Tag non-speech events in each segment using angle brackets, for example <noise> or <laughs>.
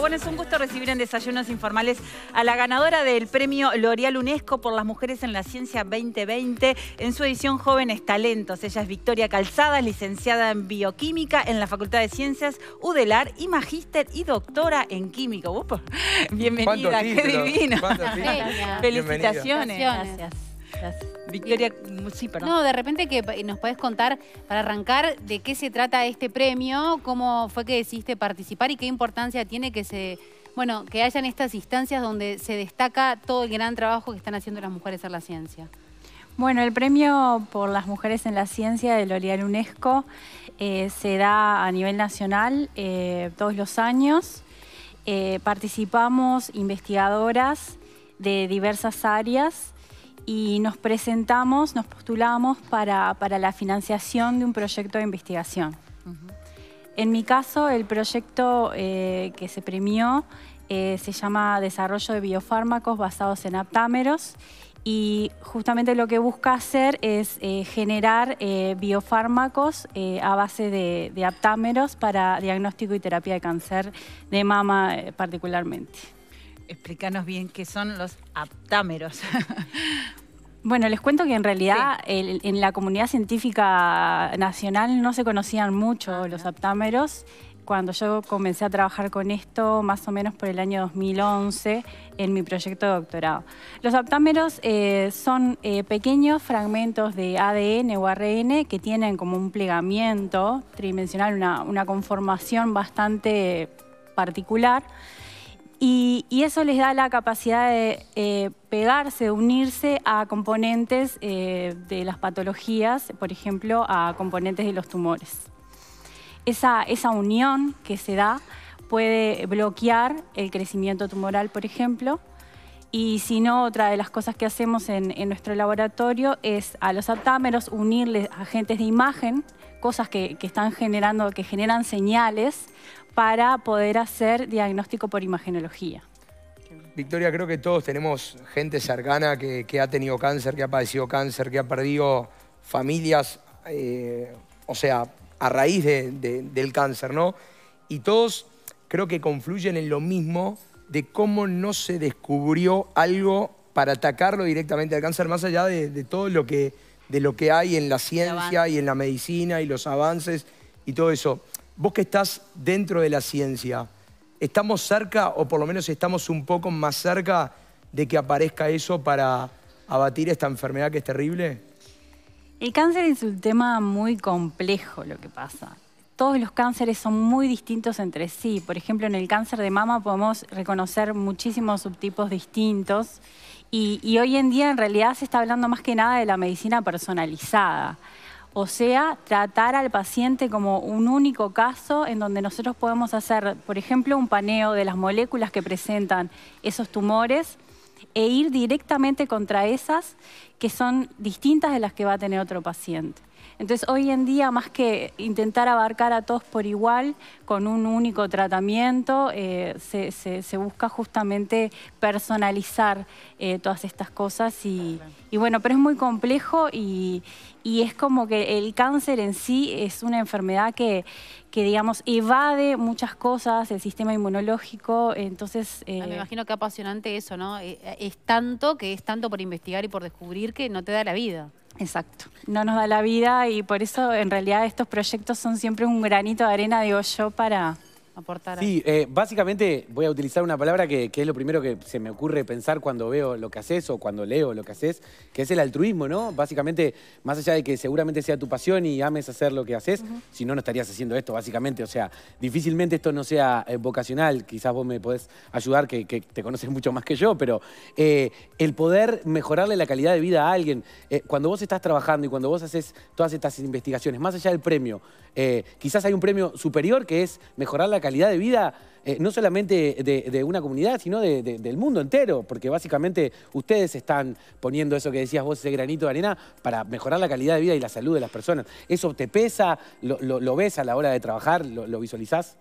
Bueno, es un gusto recibir en Desayunos Informales a la ganadora del premio L'Oreal UNESCO por las Mujeres en la Ciencia 2020 en su edición Jóvenes Talentos. Ella es Victoria Calzada, licenciada en Bioquímica en la Facultad de Ciencias UDELAR y magíster y doctora en Química. Bienvenida, qué divino. <laughs> Felicitaciones. Gracias. Victoria, mm, No, de repente que nos podés contar, para arrancar, de qué se trata este premio, cómo fue que decidiste participar y qué importancia tiene que se, bueno, que hayan estas instancias donde se destaca todo el gran trabajo que están haciendo las mujeres en la ciencia. Bueno, el premio por las mujeres en la ciencia de L'Oréal UNESCO eh, se da a nivel nacional eh, todos los años. Eh, participamos investigadoras de diversas áreas y nos presentamos, nos postulamos para, la financiación de un proyecto de investigación. En mi caso, el proyecto eh, que se premió eh, se llama Desarrollo de Biofármacos basados en aptámeros y justamente lo que busca hacer es eh, generar biofármacos a base de aptámeros para diagnóstico y terapia de cáncer de mama particularmente. Explícanos bien qué son los aptámeros. <laughs> Bueno, les cuento que en realidad en la comunidad científica nacional no se conocían mucho ah, los aptámeros. Cuando yo comencé a trabajar con esto, más o menos por el año 2011, en mi proyecto de doctorado. Los aptámeros eh, son eh, pequeños fragmentos de ADN o ARN que tienen como un plegamiento tridimensional, una conformación bastante particular y, eso les da la capacidad de eh, pegarse, de unirse a componentes eh, de las patologías, por ejemplo, a componentes de los tumores. esa unión que se da puede bloquear el crecimiento tumoral, por ejemplo, y si no, otra de las cosas que hacemos en, nuestro laboratorio es a los aptámeros unirles agentes de imagen, cosas que, están generando, que generan señales para poder hacer diagnóstico por imagenología. Victoria, creo que todos tenemos gente cercana que, ha tenido cáncer, que ha padecido cáncer, que ha perdido familias, eh, o sea, a raíz del cáncer, ¿no? Y todos creo que confluyen en lo mismo, de cómo no se descubrió algo para atacarlo directamente al cáncer, más allá de, de todo lo que, de lo que hay en la ciencia y en la medicina y los avances y todo eso. Vos que estás dentro de la ciencia, ¿estamos cerca o por lo menos estamos un poco más cerca de que aparezca eso para abatir esta enfermedad que es terrible? El cáncer es un tema muy complejo lo que pasa todos los cánceres son muy distintos entre sí. Por ejemplo, en el cáncer de mama podemos reconocer muchísimos subtipos distintos y, hoy en día en realidad se está hablando más que nada de la medicina personalizada. O sea, tratar al paciente como un único caso en donde nosotros podemos hacer, por ejemplo, un paneo de las moléculas que presentan esos tumores e ir directamente contra esas que son distintas de las que va a tener otro paciente. Entonces, hoy en día, más que intentar abarcar a todos por igual, con un único tratamiento, eh, se, busca justamente personalizar eh, todas estas cosas. Y, bueno, pero es muy complejo y, es como que el cáncer en sí es una enfermedad que, digamos, evade muchas cosas, el sistema inmunológico, entonces... Eh, ah, me imagino que apasionante eso, ¿no? Es tanto que es tanto por investigar y por descubrir que no te da la vida. Exacto, no nos da la vida y por eso en realidad estos proyectos son siempre un granito de arena, digo yo, para, Sí, eh, básicamente voy a utilizar una palabra que, es lo primero que se me ocurre pensar cuando veo lo que haces o cuando leo lo que haces, que es el altruismo, ¿no? Básicamente, más allá de que seguramente sea tu pasión y ames hacer lo que haces, si no, no estarías haciendo esto, básicamente. O sea, difícilmente esto no sea eh, vocacional, quizás vos me podés ayudar, que, te conoces mucho más que yo, pero eh, el poder mejorarle la calidad de vida a alguien, cuando vos estás trabajando y cuando vos haces todas estas investigaciones, más allá del premio, quizás hay un premio superior que es mejorar la calidad de vida eh, no solamente de, una comunidad, sino del mundo entero, porque básicamente ustedes están poniendo eso que decías vos, ese granito de arena, para mejorar la calidad de vida y la salud de las personas. ¿Eso te pesa? ¿Lo, ves a la hora de trabajar? ¿Lo, lo visualizás?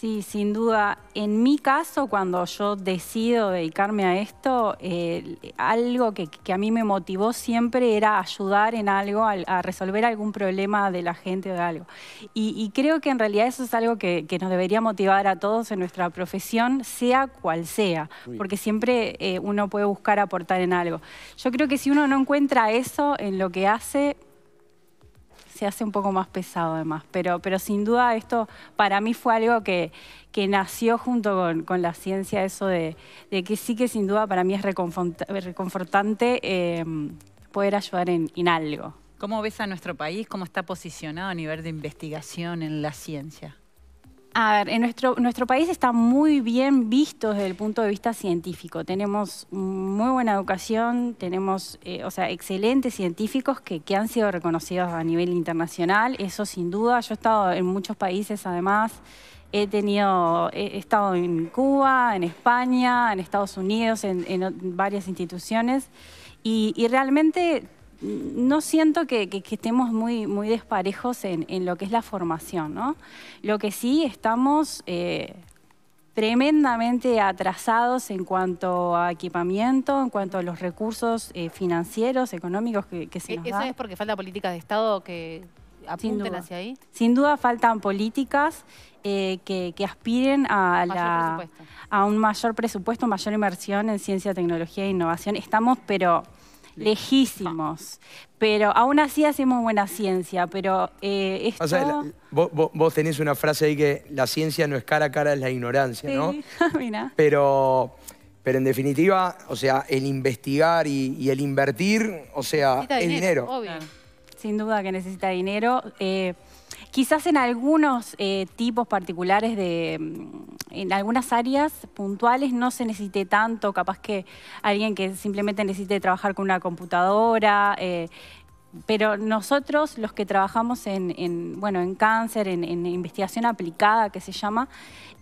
Sí, sin duda. En mi caso, cuando yo decido dedicarme a esto, eh, algo que, a mí me motivó siempre era ayudar en algo, a, resolver algún problema de la gente o algo. Y, creo que en realidad eso es algo que, nos debería motivar a todos en nuestra profesión, sea cual sea, porque siempre eh, uno puede buscar aportar en algo. Yo creo que si uno no encuentra eso en lo que hace, se hace un poco más pesado además. Pero, pero sin duda esto para mí fue algo que, nació junto con, la ciencia, eso de, que sí que sin duda para mí es reconfortante eh, poder ayudar en, en algo. ¿Cómo ves a nuestro país? ¿Cómo está posicionado a nivel de investigación en la ciencia? A ver, en nuestro, nuestro país está muy bien visto desde el punto de vista científico. Tenemos muy buena educación, tenemos, eh, o sea, excelentes científicos que, han sido reconocidos a nivel internacional. Eso sin duda. Yo he estado en muchos países, además. He tenido, estado en Cuba, en España, en Estados Unidos, en, varias instituciones. Y, y realmente no siento que, estemos muy, muy desparejos en, lo que es la formación, ¿no? Lo que sí estamos eh, tremendamente atrasados en cuanto a equipamiento, en cuanto a los recursos eh, financieros, económicos que, se e nos ¿Eso es porque falta política de Estado que apunten hacia ahí? Sin duda faltan políticas eh, que, aspiren a, a un mayor presupuesto, mayor inversión en ciencia, tecnología e innovación. Estamos, pero lejísimos. Pero aún así hacemos buena ciencia, pero eh, esto... vos, tenés una frase ahí que la ciencia no es cara a cara, es la ignorancia, sí. <laughs> Ah, Mira. Pero... Pero en definitiva, o sea, el investigar y, el invertir, o sea, el dinero. Sin duda que necesita dinero. Eh, Quizás en algunos eh, tipos particulares de, mm, en algunas áreas puntuales no se necesite tanto, capaz que alguien que simplemente necesite trabajar con una computadora, eh, pero nosotros los que trabajamos en, bueno, en cáncer, en, investigación aplicada que se llama,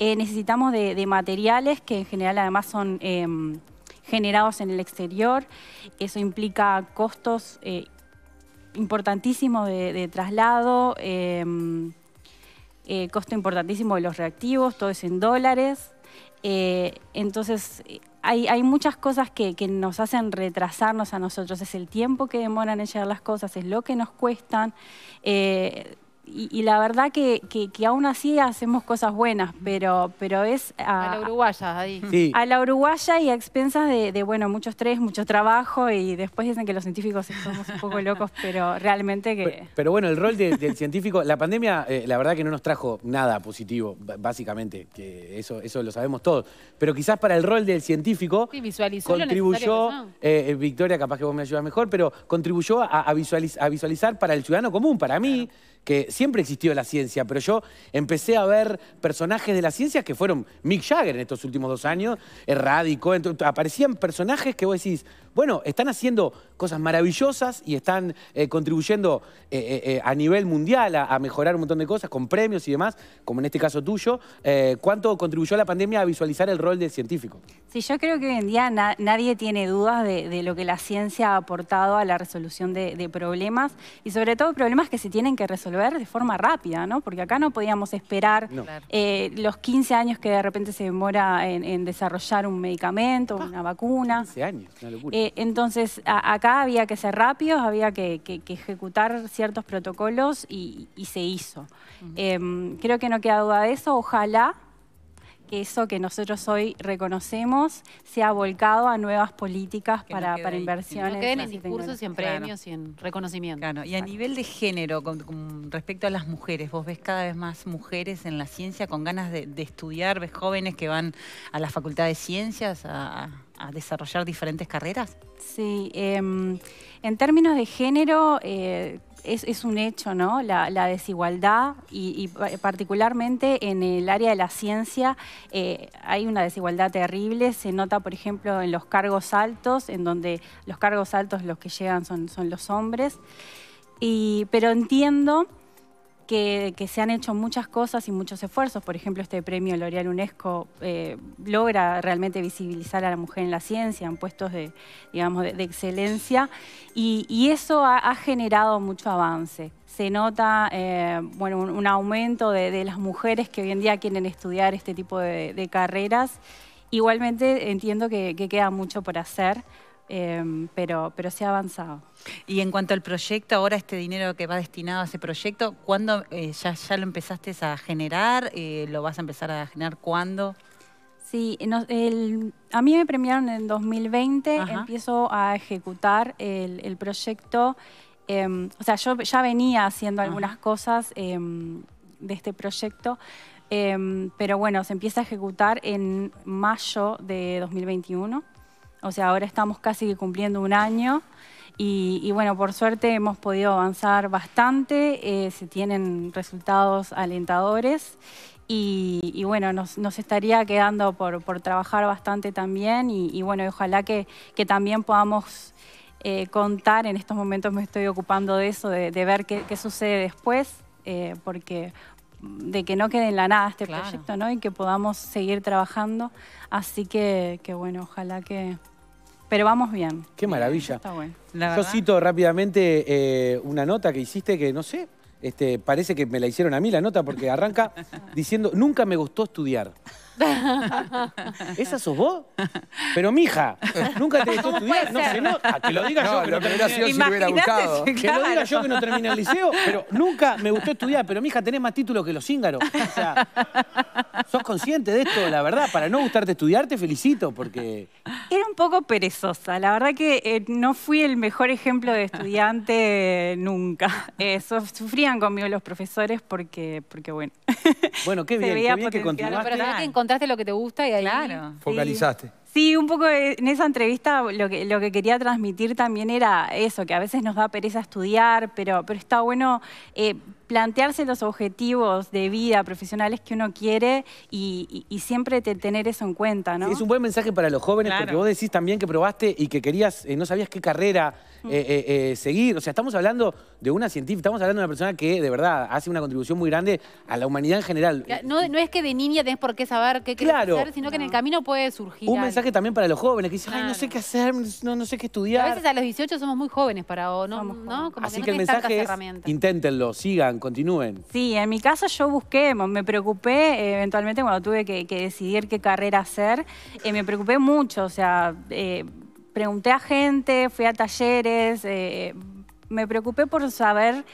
eh, necesitamos de, materiales que en general además son em, generados en el exterior. Eso implica costos eh, importantísimo de, traslado, em, eh, costo importantísimo de los reactivos, todo es en dólares. Eh, entonces, hay, muchas cosas que, nos hacen retrasarnos a nosotros. Es el tiempo que demoran en llegar las cosas, es lo que nos cuestan. Eh, y, la verdad que, aún así hacemos cosas buenas, pero, pero es... A, la uruguaya, ahí. A la uruguaya y a expensas de, bueno, mucho estrés, mucho trabajo y después dicen que los científicos somos un poco locos, <laughs> pero realmente que... Pero, bueno, el rol del científico, la pandemia, eh, la verdad que no nos trajo nada positivo, básicamente, que eso, eso lo sabemos todos, pero quizás para el rol del científico sí, visualizó contribuyó, eh, eh, Victoria, capaz que vos me ayudas mejor, pero contribuyó a, visualizar para el ciudadano común, para mí, que siempre existió la ciencia, pero yo empecé a ver personajes de la ciencia que fueron Mick Jagger en estos últimos dos años, Erradico, aparecían personajes que vos decís, bueno, están haciendo cosas maravillosas y están eh, contribuyendo eh, eh, a nivel mundial a, mejorar un montón de cosas con premios y demás, como en este caso tuyo. ¿Cuánto contribuyó la pandemia a visualizar el rol del científico? Sí, yo creo que hoy en día nadie tiene dudas de, lo que la ciencia ha aportado a la resolución de problemas y sobre todo problemas que se tienen que resolver de forma rápida, ¿no? Porque acá no podíamos esperar eh, los 15 años que de repente se demora en, desarrollar un medicamento, una vacuna. 15 años, una locura. Eh, entonces, acá había que ser rápidos, había que, ejecutar ciertos protocolos y, se hizo. Em, creo que no queda duda de eso. Ojalá que eso que nosotros hoy reconocemos se ha volcado a nuevas políticas para, inversiones. Que queden en discursos y en premios y en reconocimiento. Claro, y a nivel de género, con, respecto a las mujeres, vos ves cada vez más mujeres en la ciencia con ganas de, de estudiar, ves jóvenes que van a la facultad de ciencias a a desarrollar diferentes carreras? Sí, em, en términos de género... Eh, es, un hecho, ¿no? La, desigualdad y, particularmente en el área de la ciencia eh, hay una desigualdad terrible. Se nota, por ejemplo, en los cargos altos, en donde los cargos altos los que llegan son, son los hombres. Y, pero entiendo que, se han hecho muchas cosas y muchos esfuerzos. Por ejemplo, este premio L'Oreal UNESCO eh, logra realmente visibilizar a la mujer en la ciencia, en puestos de, digamos, de, excelencia, y, eso ha, generado mucho avance. Se nota eh, bueno, un, aumento de, las mujeres que hoy en día quieren estudiar este tipo de, carreras. Igualmente entiendo que, que queda mucho por hacer, Em, pero, pero se ha avanzado. Y en cuanto al proyecto, ahora este dinero que va destinado a ese proyecto, ¿cuándo eh, ya, lo empezaste a generar? Eh, ¿Lo vas a empezar a generar cuándo? Sí, a mí me premiaron en 2020, empiezo a ejecutar el, proyecto. Em, o sea, yo ya venía haciendo algunas cosas em, de este proyecto, pero bueno, se empieza a ejecutar en mayo de 2021. O sea, ahora estamos casi cumpliendo un año y, bueno, por suerte hemos podido avanzar bastante, eh, se tienen resultados alentadores y, bueno, nos, estaría quedando por, trabajar bastante también y, bueno, ojalá que, también podamos... Eh, contar, en estos momentos me estoy ocupando de eso, de, ver qué, sucede después, eh, porque de que no quede en la nada este proyecto, ¿no? Y que podamos seguir trabajando. Así que, que bueno, ojalá que, pero vamos bien. Qué maravilla. Yo cito rápidamente eh, una nota que hiciste que no sé, este, parece que me la hicieron a mí la nota porque arranca <laughs> diciendo, nunca me gustó estudiar. ¿Esa sos vos? Pero mija, nunca te gustó estudiar. No, sé no, Que lo diga yo que no si hubiera buscado. diga yo que no terminé el liceo, pero nunca me gustó estudiar. Pero mija, tenés más títulos que los cíngaros. O sea, sos consciente de esto, la verdad. Para no gustarte estudiar, te felicito porque... Era un poco perezosa. La verdad que eh, no fui el mejor ejemplo de estudiante <laughs> nunca. Eso sufrían conmigo los profesores porque, porque bueno... Bueno, qué <laughs> bien, qué bien que continuaste. Pero Contaste lo que te gusta y ahí... Focalizaste. Sí, un poco en esa entrevista lo que, lo que quería transmitir también era eso, que a veces nos da pereza estudiar, pero, pero está bueno eh, plantearse los objetivos de vida profesionales que uno quiere y, siempre tener eso en cuenta, ¿no? Es un buen mensaje para los jóvenes porque vos decís también que probaste y que querías, eh, no sabías qué carrera mm. eh, eh, seguir. O sea, estamos hablando de una científica, estamos hablando de una persona que de verdad hace una contribución muy grande a la humanidad en general. No, es que de niña tenés por qué saber qué querés claro. hacer, sino que en el camino puede surgir. Un mensaje también para los jóvenes que dicen, ay, no sé qué hacer, no, sé qué estudiar. A veces a los 18 somos muy jóvenes para, ¿no? ¿no? Así que, que el mensaje es, inténtenlo, sigan, continúen. Sí, en mi caso yo busqué, me preocupé eventualmente cuando tuve que, decidir qué carrera hacer, eh, me preocupé mucho, o sea, eh, pregunté a gente, fui a talleres, eh, me preocupé por saber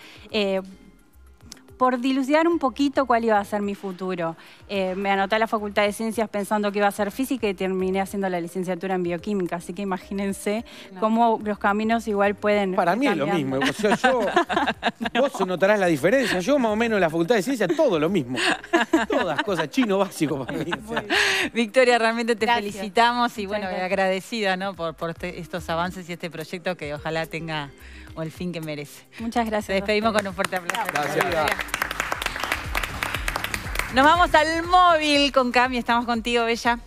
por dilucidar un poquito cuál iba a ser mi futuro. Eh, me anoté a la Facultad de Ciencias pensando que iba a ser física y terminé haciendo la licenciatura en bioquímica, así que imagínense cómo los caminos igual pueden... Para mí es lo mismo, o sea, yo, <laughs> vos notarás la diferencia, yo más o menos en la Facultad de Ciencias todo lo mismo, todas cosas, chino básico para mí. Victoria, realmente te felicitamos y bueno, agradecida ¿no? por, este, estos avances y este proyecto que ojalá tenga o el fin que merece. Muchas gracias. despedimos con un fuerte aplauso. Gracias. Nos vamos al móvil con Cami. Estamos contigo, Bella.